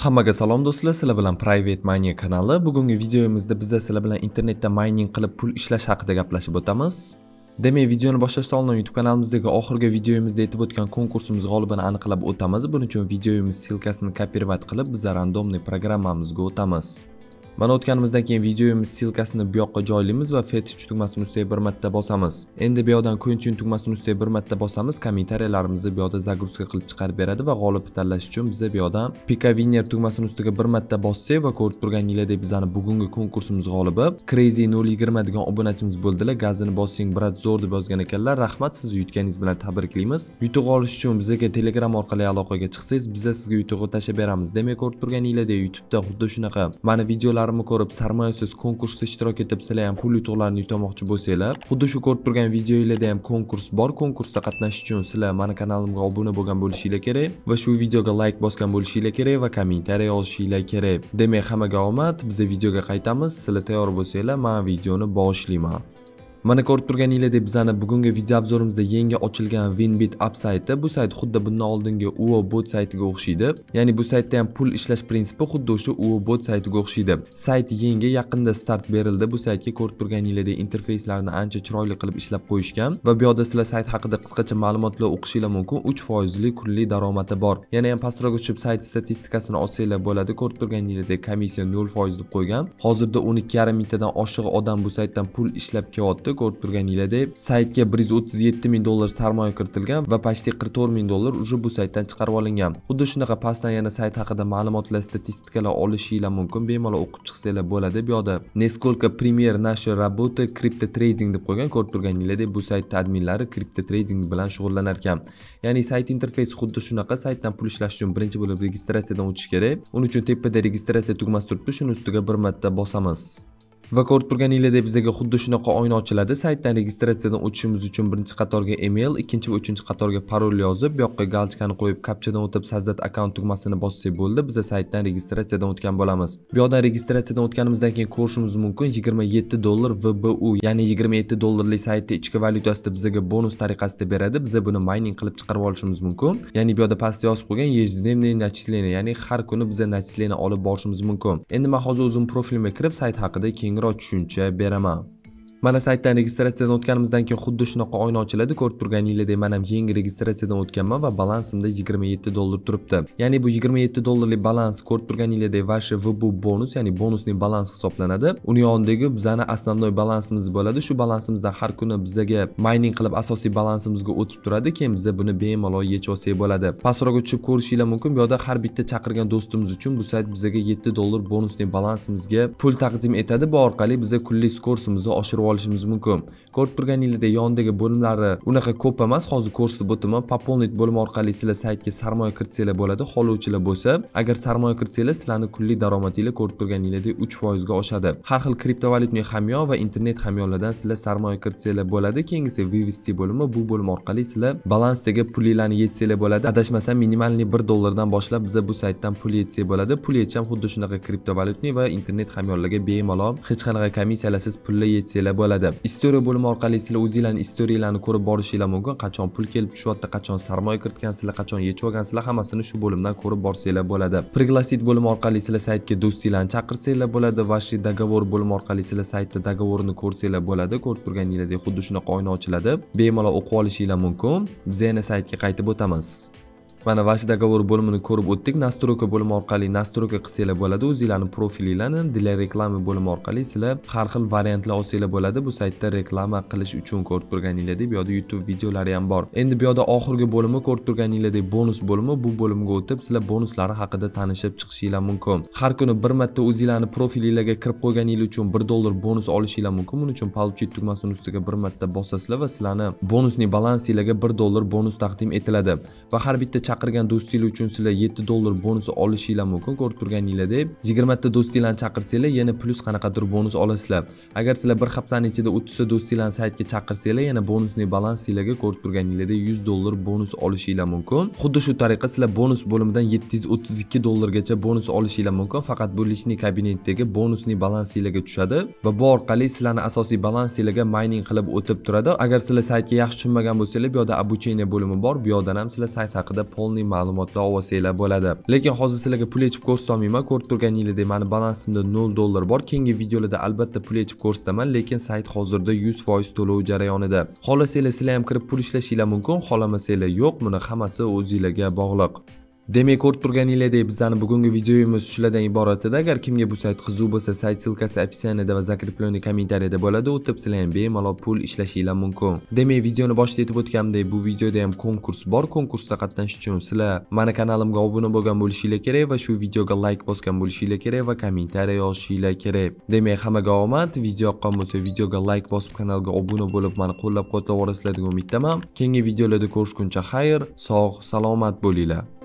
Hammaga salom do'stlar, sizlar bilan Private Mining kanali. Bugungi videomizda biz sizlar bilan internetda mining qilib pul ishlash haqida gaplashib o'tamiz. Demak, videoni boshlashdan oldin YouTube kanalimizdagi oxirgi videomizda aytib o'tgan konkursimiz g'olibini aniqlab o'tamiz. Buning uchun videomiz ssilkasini kopirovat qilib, biz randomniy programmamizga o'tamiz. mana o'tganimizdan keyin videomiz ssilkasini bu yoqqa joylaymiz va fetish tugmasini ustiga bir marta bosamiz endi bu yoqdan continue tugmasini ustiga bir marta bosamiz kommentariyalarimizni bu yoqda загрузка qilib chiqarib beradi va g'olibni tanlash uchun biza bu yoqdan pika winner tugmasini ustiga bir marta bossak va ko'rib turganinglardek bizani bugungi konkursimiz g'olibi crazy nol yigirma degan obunachimiz bo'ldilar gazini bossang brat zo'r deb yozgan ekanlar rahmat sizni yutganingiz bilan tabriklaymiz yutuq olish uchun bizaga telegram orqali aloqaga chiqsangiz biza sizga yutuqni tashlab beramiz demak ko'rib turganinglardek youtubeda xuddi shunaqa mana videolar videolarimni ko'rib sarmoyasiz konkursda ishtirok etib sizlar ham pul yutuqlarni yutamoqchi bo'lsanglar xuddi shu ko'rib turgan videolarda ham konkurs bor konkursda qatnashish uchun sizlar mani kanalimga obuna bo'lgan bo'lishinglar kerak va shu videoga layk bosgan bo'lishinglar kerak va kommentariya yozishinglar kerak demak hammaga omad biz videoga qaytamiz sizlar tayyor bo'lsanglar man videoni boshlayman Mana ko'rib turganinglardek bizani bugungi video obzorimizda yangi ochilgan Winbit app sayti. Bu sayt xuddi bundan oldingi UO bot saytiga o'xshaydi. Ya'ni bu saytda ham pul ishlash prinsipi xuddi o'sha UO bot saytiga o'xshaydi. Sayt yangi, yaqinda start berildi. Bu saytga ko'rib turganinglardek interfeyslarni ancha chiroyli qilib ishlab qo'yishgan va bu yerda sizlar sayt haqida qisqacha ma'lumotlar o'qishingiz o'qishinglar mumkin. 3% li kunlik daromadi bor. Yana ham pastroq o'chib sayt statistikasini olsanglar bo'ladi. Ko'rib turganinglardek komissiya 0% deb qo'ygan. Hozirda 12,5 mingtadan oshiq odam bu saytdan pul ishlab kelyapti. saytda ko'rib deb saytga bir yuz o'ttiz yetti ming dollar sarmoya kiritilgan va почти qirq to'rt ming dollar уже bu saytdan chiqarib olingan xuddi shunaqa pastdan yana sayt haqida ma'lumotlar statistikalar olishinglar mumkin bemalol o'qib chiqsanglar bo'ladi bu yoqda Neskolka пример нашей работы kripto trading deb qo'ygan ko'rib turganingizdek bu saytni adminlari kripto trading bilan shug'ullanar ekan ya'ni sayt interfeysi xuddi shunaqa saytdan pul ishlash uchun birinchi bo'lib registratsiyadan o'tish kerak uning uchun tepada registratsiya tugmasi turibdi shuni ustiga bir marta bosamiz va ko'rib turganinglardek bizga xuddi shunaqa oyna ochiladi saytdan registratsiyadan o'tishimiz uchun birinchi qatorga email ikkinchi va uchinchi qatorga parol yozib bu yoqqa galchkani qo'yib kapchadan o'tib sazdat akkaunt tugmasini bossak bo'ldi biza saytdan registratsiyadan o'tgan bo'lamiz bu yoqdan registratsiyadan o'tganimizdan keyin ko'rishimiz mumkin yigirma yetti dollar vbu ya'ni yigirma yetti dollarlik saytni ichki valyutasida bizaga bonus tariqasida beradi biza buni mayning qilib chiqarib olishimiz mumkin ya'ni bu yoqda pastda yozib qo'ygan ежедневный начисление ya'ni har kuni biza начисление olib borishimiz mumkin endi man hozir o'zim profilimga kirib sayt haqida keng to'g'riroq tushuncha beraman mana saytdan registratsiyadan o'tganimizdan keyin xuddi shunaqa oyna ochiladi ko'rib turganinglardek man ham yangi registratsiyadan o'tganman va balansimda yigirma yetti dollar turibdi ya'ni bu yigirma yetti dollarlik balans ko'rib turganinglardek vashi vbu bonus ya'ni bonusning balans hisoblanadi uni yonidagi bizani основной balansimiz bo'ladi shu balansimizdan har kuni bizaga mayning qilib asosiy balansimizga o'tib turadi keyin biza buni bemalol yechib olsak bo'ladi pastroqqa tushib ko'rishinglar mumkin bu yoqda har bitta chaqirgan do'stimiz uchun bu sayt bizaga yetti dollar bonusning balansimizga pul taqdim etadi bu orqali biza kunlik skorsimizni oshirib olishimiz mumkin ko'rib turganinglardek yonidagi bo'limlari unaqa ko'p emas hozir ko'rsatib o'taman пополнить bo'limi orqali sizlar saytga sarmoya kiritsanglar bo'ladi xohlovchilar bo'lsa agar sarmoya kiritsanglar sizlarni kunlik daromadinglar ko'rib turganinglardek uch foizga oshadi har xil kriptovalyutniy hamyo va internet hamyonlardan sizlar sarmoya kiritsanglar bo'ladi keyingisi vvst bo'limi bu bo'lim orqali sizlar balansdagi pulinglarni yechsanglar bo'ladi adashmasam minimalniy bir dollardan boshlab biza bu saytdan pul yetsak bo'ladi pul ham xuddi shunaqa kriptovalyutniy va internet hamyonlarga bemalol hech qanaqa komissiyalarsiz pullar yetsanglar bo'ladi istoriya bo'limi orqali sizlar o'zinglarni istoriyalarni ko'rib borishinglar mumkin qachon pul kelib tushyapti qachon sarmoya kiritgansizlar qachon yechib olgansizlar hammasini shu bo'limdan ko'rib borsanglar bo'ladi priglasit bo'limi orqali sizlar saytga do'stinglarni chaqirsanglar bo'ladi vashi договор bo'limi orqali sizlar saytda договорni ko'rsanglar bo'ladi ko'rib turganingizdek xuddi shunaqa oyna ochiladi bemalol o'qib olishinglar mumkin biz yana saytga qaytib o'tamiz mana vashi договор bo'limini ko'rib o'tdik настройка bo'limi orqali настройка qilsanglar bo'ladi o'zinglarni profilinglarni для reklamы bo'limi orqali sizlar har xil variantlar olsanglar bo'ladi bu saytda reklama qilish uchun ko'rib turganinglardek bu yerda youtube videolari ham bor endi bu yerda oxirgi bo'limi ko'rib turganinglardek bonus bo'limi bu bo'limga o'tib sizlar bonuslari haqida tanishib chiqishinglar mumkin har kuni bir marta o'zinglarni profilinglarga kirib qo'yganinglar uchun bir dollar bonus olishinglar mumkin buning uchun получить tugmasini ustiga bir marta bosasizlar va sizlarni bonusniy balansinglarga bir dollar bonus taqdim etiladi va har bitta chaqirgan do'stinglar uchun sizlar yetti dollar bonusi olishinglar mumkin ko'rib turganinglar deb yigirmata do'stinglarni chaqirsangiz yana plyus qanaqadir bonus olasizlar agar sizlar bir haftani ichida o'ttizta do'stinglarni saytga chaqirsanglar yana bonusniy balans sizlarga ko'rib turganingizda yuz dollar bonus olishinglar mumkin xuddi shu tariqa sizlar bonus bo'limidan yetti yuz o'ttiz ikki dollargacha bonus olishinglar mumkin faqat bu личный kabinetdagi bonusniy balans sizlarga tushadi va bu orqali sizlarni asosiy balans sizlarga mayning qilib o'tib turadi agar sizlar saytga yaxshi tushunmagan bo'lsangiz bu yoqda обучение bo'limi bor bu yoqdan ham sizlar sayt haqida полный ma'lumotni olib bo'ladi lekin hozir sizlarga pul yechib ko'rsatolmayman ko'rib turganingizdek mani balansimda 0 dollar bor keyingi videolarda albatta pul yechib ko'rsataman lekin sayt hozirda 100% to'lov jarayonida xohlasanglar sizlar ham kirib pul ishlashinglar mumkin xohlamasanglar yo'q buni hammasi o'zinglarga bog'liq demak ko'rib turganinglardek bizani bugungi videomiz shulardan iborat edi agar kimga bu sayt qiziq bo'lsa sayt ссылкасы описанияда va закрепленный kommentariyada bo'ladi o'tib sizlar ham bemalol pul ishlashinglar mumkin demak videoni boshida aytib o'tganimdek bu videoda ham konkurs bor konkursda qatnashish uchun sizlar mani kanalimga obuna bo'lgan bo'lishinglar kerak va shu videoga layk bosgan bo'lishinglar kerak va kommentariya yozishinglar kerak demak hammaga omad video yoqqan bo'lsa videoga layk bosib kanalga obuna bo'lib mani qo'llab quvvatlab borasizlar degan umiddaman keyingi videolarda ko'rishguncha xayr sog' salomat bo'linglar